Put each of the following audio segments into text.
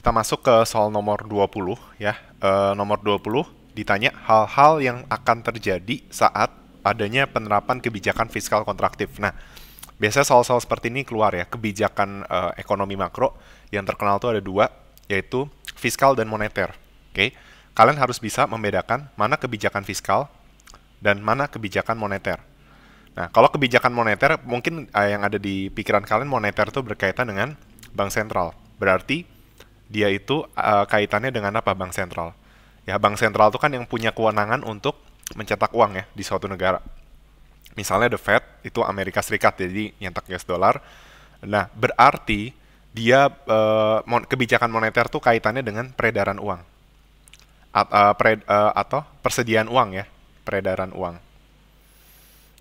Kita masuk ke soal nomor 20 ya. E, nomor 20 ditanya hal-hal yang akan terjadi saat adanya penerapan kebijakan fiskal kontraktif. Nah, biasanya soal-soal seperti ini keluar ya. Kebijakan e, ekonomi makro yang terkenal itu ada dua, yaitu fiskal dan moneter. Oke. Kalian harus bisa membedakan mana kebijakan fiskal dan mana kebijakan moneter. Nah, kalau kebijakan moneter, mungkin eh, yang ada di pikiran kalian moneter itu berkaitan dengan bank sentral. Berarti dia itu uh, kaitannya dengan apa bank sentral? Ya bank sentral itu kan yang punya kewenangan untuk mencetak uang ya di suatu negara. Misalnya the Fed itu Amerika Serikat jadi nyetak US dollar. Nah, berarti dia uh, kebijakan moneter tuh kaitannya dengan peredaran uang. At, uh, pre, uh, atau persediaan uang ya, peredaran uang.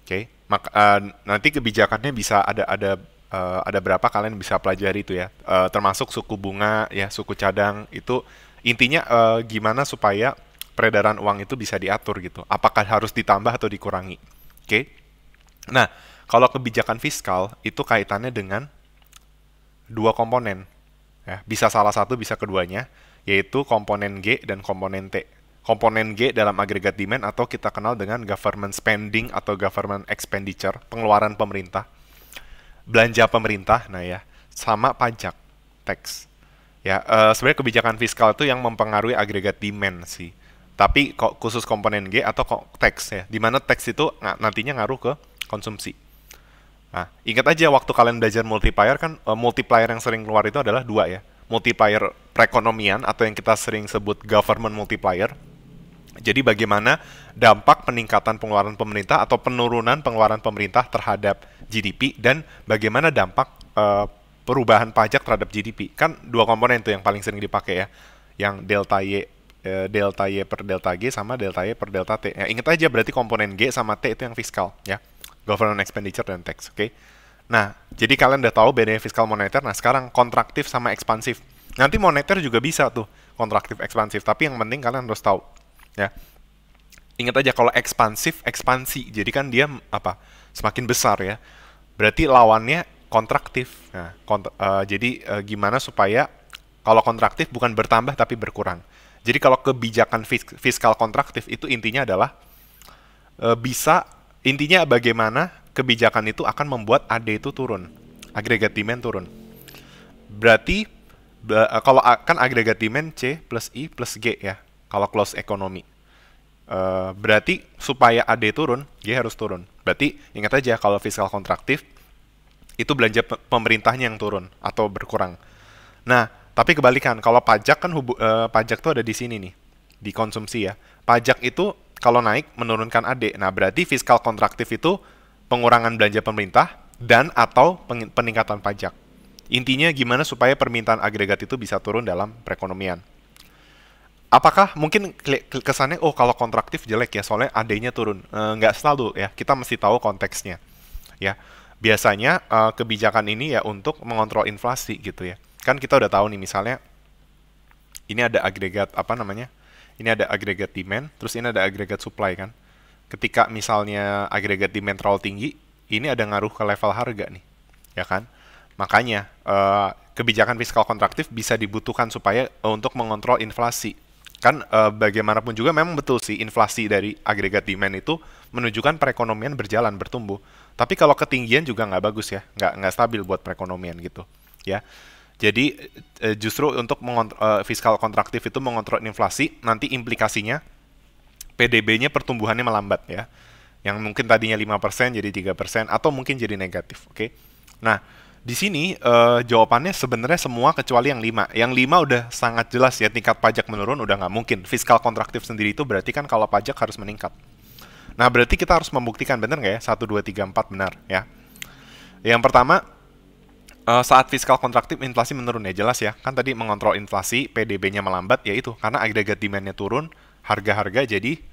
Oke, okay. uh, nanti kebijakannya bisa ada ada uh, ada berapa kalian bisa pelajari itu ya. Uh, termasuk suku bunga ya, suku cadang itu intinya uh, gimana supaya peredaran uang itu bisa diatur gitu. Apakah harus ditambah atau dikurangi? Oke. Okay? Nah, kalau kebijakan fiskal itu kaitannya dengan dua komponen. Ya, bisa salah satu, bisa keduanya, yaitu komponen G dan komponen T. Komponen G dalam agregat demand atau kita kenal dengan government spending atau government expenditure, pengeluaran pemerintah belanja pemerintah, nah ya, sama pajak, tax. Ya, uh, sebenarnya kebijakan fiskal itu yang mempengaruhi agregat demand sih. Tapi kok khusus komponen G atau kok tax ya, di mana tax itu nantinya ngaruh ke konsumsi. Nah, ingat aja waktu kalian belajar multiplier kan uh, multiplier yang sering keluar itu adalah dua ya. Multiplier perekonomian atau yang kita sering sebut government multiplier jadi bagaimana dampak peningkatan pengeluaran pemerintah atau penurunan pengeluaran pemerintah terhadap GDP dan bagaimana dampak uh, perubahan pajak terhadap GDP. Kan dua komponen itu yang paling sering dipakai ya. Yang delta Y uh, delta Y per delta G sama delta Y per delta T. Ya, ingat aja berarti komponen G sama T itu yang fiskal ya. Government expenditure dan tax, oke. Okay? Nah, jadi kalian udah tahu bedanya fiskal moneter. Nah, sekarang kontraktif sama ekspansif. Nanti moneter juga bisa tuh kontraktif ekspansif, tapi yang penting kalian harus tahu ya ingat aja kalau ekspansif ekspansi jadi kan dia apa semakin besar ya berarti lawannya kontraktif nah kont uh, jadi uh, gimana supaya kalau kontraktif bukan bertambah tapi berkurang jadi kalau kebijakan fis fiskal kontraktif itu intinya adalah uh, bisa intinya bagaimana kebijakan itu akan membuat AD itu turun agregat demand turun berarti kalau kan agregat demand C plus I plus G ya kalau close ekonomi. Uh, berarti supaya AD turun, dia harus turun. Berarti ingat aja kalau fiskal kontraktif itu belanja pemerintahnya yang turun atau berkurang. Nah, tapi kebalikan kalau pajak kan hubu, uh, pajak tuh ada di sini nih, di konsumsi ya. Pajak itu kalau naik menurunkan AD. Nah, berarti fiskal kontraktif itu pengurangan belanja pemerintah dan atau peningkatan pajak. Intinya gimana supaya permintaan agregat itu bisa turun dalam perekonomian apakah mungkin kesannya oh kalau kontraktif jelek ya soalnya adanya turun eh, nggak nggak selalu ya kita mesti tahu konteksnya ya biasanya e, kebijakan ini ya untuk mengontrol inflasi gitu ya kan kita udah tahu nih misalnya ini ada agregat apa namanya ini ada agregat demand terus ini ada agregat supply kan ketika misalnya agregat demand terlalu tinggi ini ada ngaruh ke level harga nih ya kan makanya e, kebijakan fiskal kontraktif bisa dibutuhkan supaya untuk mengontrol inflasi kan uh, bagaimanapun juga memang betul sih inflasi dari agregat demand itu menunjukkan perekonomian berjalan bertumbuh tapi kalau ketinggian juga nggak bagus ya nggak nggak stabil buat perekonomian gitu ya jadi uh, justru untuk uh, fiskal kontraktif itu mengontrol inflasi nanti implikasinya PDB-nya pertumbuhannya melambat ya yang mungkin tadinya lima persen jadi tiga persen atau mungkin jadi negatif oke okay? nah di sini uh, jawabannya sebenarnya semua kecuali yang lima. Yang lima udah sangat jelas ya tingkat pajak menurun udah nggak mungkin. Fiskal kontraktif sendiri itu berarti kan kalau pajak harus meningkat. Nah berarti kita harus membuktikan benar nggak ya? Satu dua tiga empat benar ya. Yang pertama uh, saat fiskal kontraktif inflasi menurun ya jelas ya. Kan tadi mengontrol inflasi PDB-nya melambat ya itu karena agregat demand-nya turun, harga-harga jadi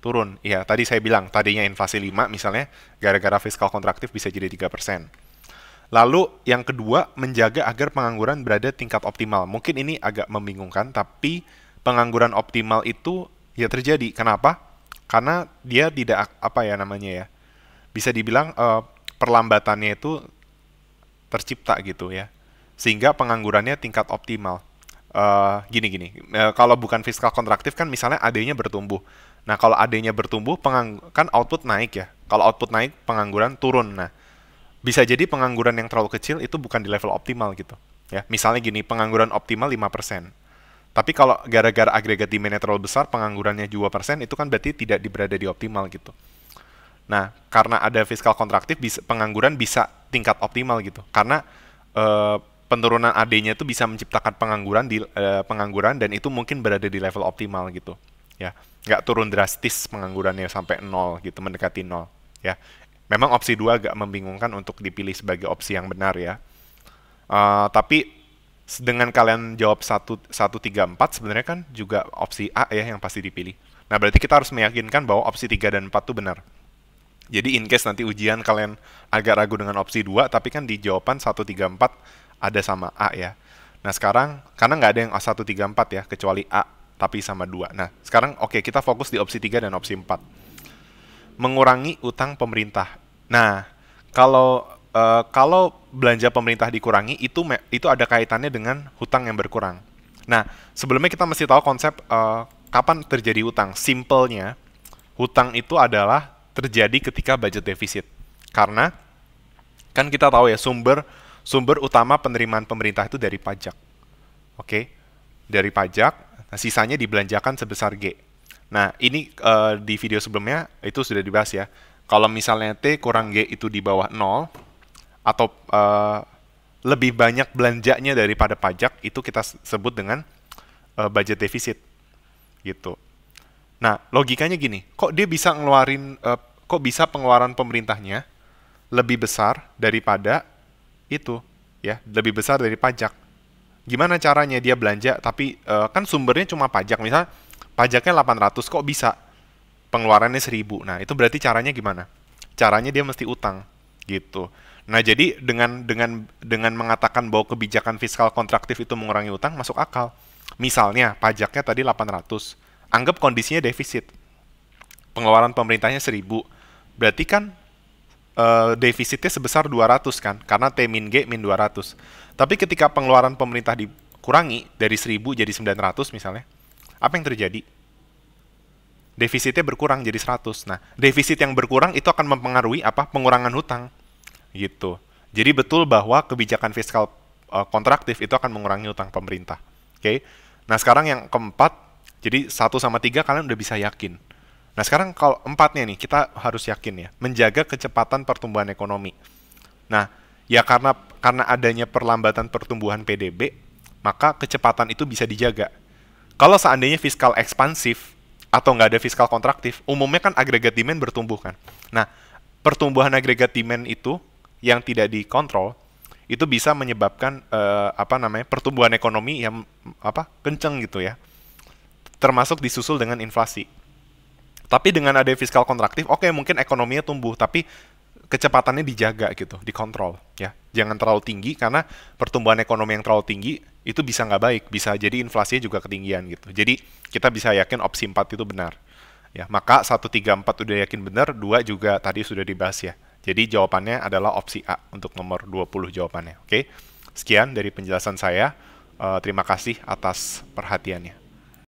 turun. Iya tadi saya bilang tadinya inflasi lima misalnya gara-gara fiskal kontraktif bisa jadi tiga persen. Lalu yang kedua, menjaga agar pengangguran berada tingkat optimal. Mungkin ini agak membingungkan, tapi pengangguran optimal itu ya terjadi. Kenapa? Karena dia tidak apa ya namanya ya. Bisa dibilang uh, perlambatannya itu tercipta gitu ya. Sehingga penganggurannya tingkat optimal. Eh, gini gini, uh, kalau bukan fiskal kontraktif kan misalnya AD-nya bertumbuh. Nah, kalau AD-nya bertumbuh, pengang kan output naik ya. Kalau output naik, pengangguran turun. Nah, bisa jadi pengangguran yang terlalu kecil itu bukan di level optimal gitu. Ya, misalnya gini, pengangguran optimal 5%. Tapi kalau gara-gara agregat demand terlalu besar, penganggurannya 2%, itu kan berarti tidak berada di optimal gitu. Nah, karena ada fiskal kontraktif, pengangguran bisa tingkat optimal gitu. Karena e, penurunan AD-nya itu bisa menciptakan pengangguran di e, pengangguran dan itu mungkin berada di level optimal gitu. Ya, nggak turun drastis penganggurannya sampai nol gitu, mendekati nol. Ya, Memang opsi dua agak membingungkan untuk dipilih sebagai opsi yang benar ya. Uh, tapi dengan kalian jawab 1, 1 3, 4 sebenarnya kan juga opsi A ya yang pasti dipilih. Nah, berarti kita harus meyakinkan bahwa opsi 3 dan 4 itu benar. Jadi in case nanti ujian kalian agak ragu dengan opsi 2, tapi kan di jawaban 1, 3, 4 ada sama A ya. Nah, sekarang, karena nggak ada yang 1, 3, 4 ya, kecuali A, tapi sama 2. Nah, sekarang oke, okay, kita fokus di opsi 3 dan opsi 4 mengurangi utang pemerintah. Nah, kalau uh, kalau belanja pemerintah dikurangi itu itu ada kaitannya dengan hutang yang berkurang. Nah, sebelumnya kita mesti tahu konsep uh, kapan terjadi hutang. Simpelnya, hutang itu adalah terjadi ketika budget defisit. Karena kan kita tahu ya sumber sumber utama penerimaan pemerintah itu dari pajak. Oke. Okay? Dari pajak, nah sisanya dibelanjakan sebesar G. Nah, ini uh, di video sebelumnya itu sudah dibahas ya. Kalau misalnya T kurang G itu di bawah 0, atau uh, lebih banyak belanjanya daripada pajak, itu kita sebut dengan uh, budget defisit. Gitu. Nah, logikanya gini, kok dia bisa ngeluarin, uh, kok bisa pengeluaran pemerintahnya lebih besar daripada itu, ya, lebih besar dari pajak. Gimana caranya dia belanja, tapi uh, kan sumbernya cuma pajak, misalnya pajaknya 800 kok bisa pengeluarannya 1000 nah itu berarti caranya gimana caranya dia mesti utang gitu nah jadi dengan dengan dengan mengatakan bahwa kebijakan fiskal kontraktif itu mengurangi utang masuk akal misalnya pajaknya tadi 800 anggap kondisinya defisit pengeluaran pemerintahnya 1000 berarti kan uh, defisitnya sebesar 200 kan karena T min G min 200 tapi ketika pengeluaran pemerintah dikurangi dari 1000 jadi 900 misalnya apa yang terjadi? Defisitnya berkurang jadi 100. Nah, defisit yang berkurang itu akan mempengaruhi apa? Pengurangan hutang. Gitu. Jadi betul bahwa kebijakan fiskal uh, kontraktif itu akan mengurangi hutang pemerintah. Oke. Okay? Nah, sekarang yang keempat, jadi 1 sama 3 kalian udah bisa yakin. Nah, sekarang kalau empatnya nih, kita harus yakin ya, menjaga kecepatan pertumbuhan ekonomi. Nah, ya karena karena adanya perlambatan pertumbuhan PDB, maka kecepatan itu bisa dijaga. Kalau seandainya fiskal ekspansif atau nggak ada fiskal kontraktif, umumnya kan agregat demand bertumbuh kan. Nah, pertumbuhan agregat demand itu yang tidak dikontrol itu bisa menyebabkan uh, apa namanya pertumbuhan ekonomi yang apa kenceng gitu ya termasuk disusul dengan inflasi tapi dengan ada fiskal kontraktif oke okay, mungkin ekonominya tumbuh tapi kecepatannya dijaga gitu dikontrol ya jangan terlalu tinggi karena pertumbuhan ekonomi yang terlalu tinggi itu bisa nggak baik, bisa jadi inflasinya juga ketinggian gitu. Jadi kita bisa yakin opsi 4 itu benar. Ya, maka 1 3 4 udah yakin benar, 2 juga tadi sudah dibahas ya. Jadi jawabannya adalah opsi A untuk nomor 20 jawabannya, oke? Sekian dari penjelasan saya. Eh, terima kasih atas perhatiannya.